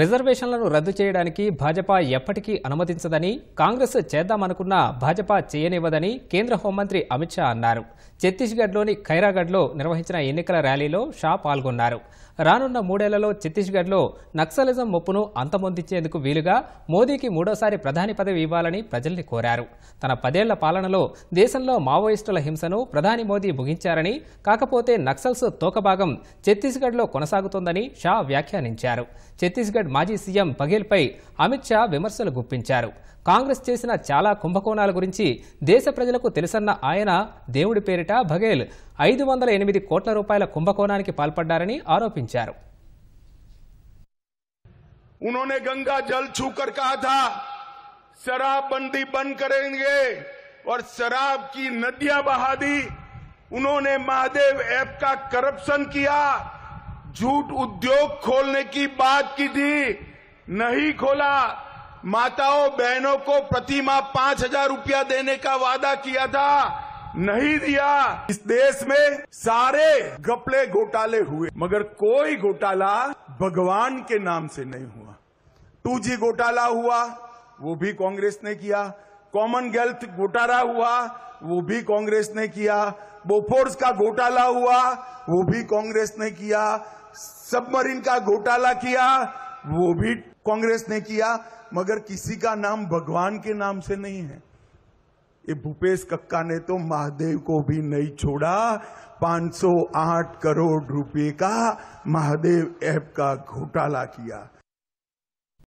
రిజర్వేషన్లను రద్దు చేయడానికి భాజపా ఎప్పటికీ అనుమతించదని కాంగ్రెస్ చేద్దామనుకున్న భాజపా చేయనివ్వదని కేంద్ర హోంమంత్రి అమిత్ షా అన్నారు ఛత్తీస్గఢ్లోని ఖైరాగఢ్లో నిర్వహించిన ఎన్నికల ర్యాలీలో షా పాల్గొన్నారు రానున్న మూడేళ్లలో ఛత్తీస్గఢ్లో నక్సలిజం ముప్పును అంతమొందించేందుకు వీలుగా మోదీకి మూడోసారి ప్రధాని పదవి ఇవ్వాలని ప్రజల్ని కోరారు తన పదేళ్ల పాలనలో దేశంలో మావోయిస్టుల హింసను ప్రధాని మోదీ ముగించారని కాకపోతే నక్సల్స్ తోకభాగం ఛత్తీస్గఢ్లో కొనసాగుతోందని షా వ్యాఖ్యానించారు ఛత్తీస్గఢ్ ఛత్తీస్గఢ్ మాజీ సీఎం బఘేల్పై అమిత్ షా విమర్శలు గుప్పించారు కాంగ్రెస్ చేసిన చాలా కుంభకోణాల గురించి దేశ ప్రజలకు తెలుసన్న ఆయన దేవుడి పేరిట బఘేల్ ఐదు వందల ఎనిమిది కోట్ల రూపాయల కుంభకోణానికి పాల్పడ్డారని ఆరోపించారు उन्होंने गंगा जल छूकर कहा था शराबबंदी झूठ उद्योग खोलने की बात की थी नहीं खोला माताओं बहनों को प्रतिमा पांच हजार रूपया देने का वादा किया था नहीं दिया इस देश में सारे गपले घोटाले हुए मगर कोई घोटाला भगवान के नाम से नहीं हुआ टू जी घोटाला हुआ वो भी कांग्रेस ने किया कॉमन वेल्थ घोटाला हुआ वो भी कांग्रेस ने किया बोफोर्स का घोटाला हुआ वो भी कांग्रेस ने किया सबमरीन का घोटाला किया वो भी कांग्रेस ने किया मगर किसी का नाम भगवान के नाम से नहीं है ये भूपेश कक्का ने तो महादेव को भी नहीं छोड़ा 508 करोड़ रुपए का महादेव ऐप का घोटाला किया